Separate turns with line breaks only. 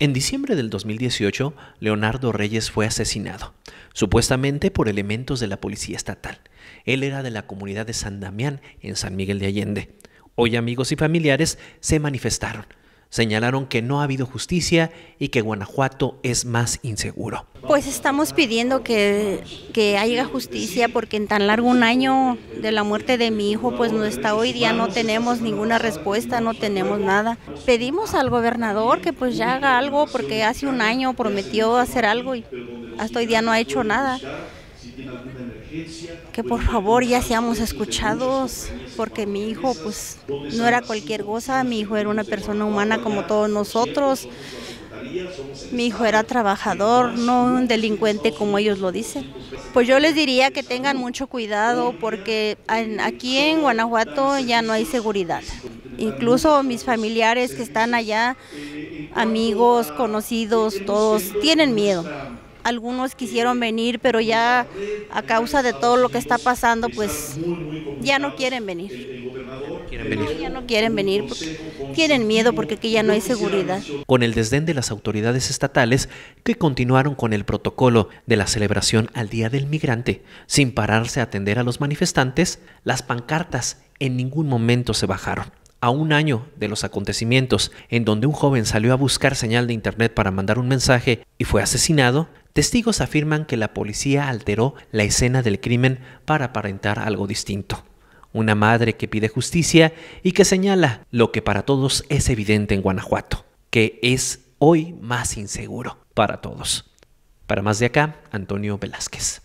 En diciembre del 2018, Leonardo Reyes fue asesinado, supuestamente por elementos de la Policía Estatal. Él era de la comunidad de San Damián, en San Miguel de Allende. Hoy amigos y familiares se manifestaron, señalaron que no ha habido justicia y que Guanajuato es más inseguro.
Pues estamos pidiendo que, haya justicia porque en tan largo un año de la muerte de mi hijo, pues no está hoy día, no tenemos ninguna respuesta, no tenemos nada. Pedimos al gobernador que pues ya haga algo porque hace un año prometió hacer algo y hasta hoy día no ha hecho nada. Que por favor ya seamos escuchados porque mi hijo pues no era cualquier cosa, mi hijo era una persona humana como todos nosotros. Mi hijo era trabajador, no un delincuente como ellos lo dicen. Pues yo les diría que tengan mucho cuidado porque aquí en Guanajuato ya no hay seguridad. Incluso mis familiares que están allá, amigos, conocidos, todos tienen miedo. Algunos quisieron venir, pero ya a causa de todo lo que está pasando, pues ya no quieren venir. Ya no quieren venir, tienen miedo porque aquí ya no hay seguridad.
Con el desdén de las autoridades estatales que continuaron con el protocolo de la celebración al Día del Migrante, sin pararse a atender a los manifestantes, las pancartas en ningún momento se bajaron a un año de los acontecimientos en donde un joven salió a buscar señal de internet para mandar un mensaje y fue asesinado, testigos afirman que la policía alteró la escena del crimen para aparentar algo distinto una madre que pide justicia y que señala lo que para todos es evidente en Guanajuato, que es hoy más inseguro para todos. Para más de acá, Antonio Velázquez.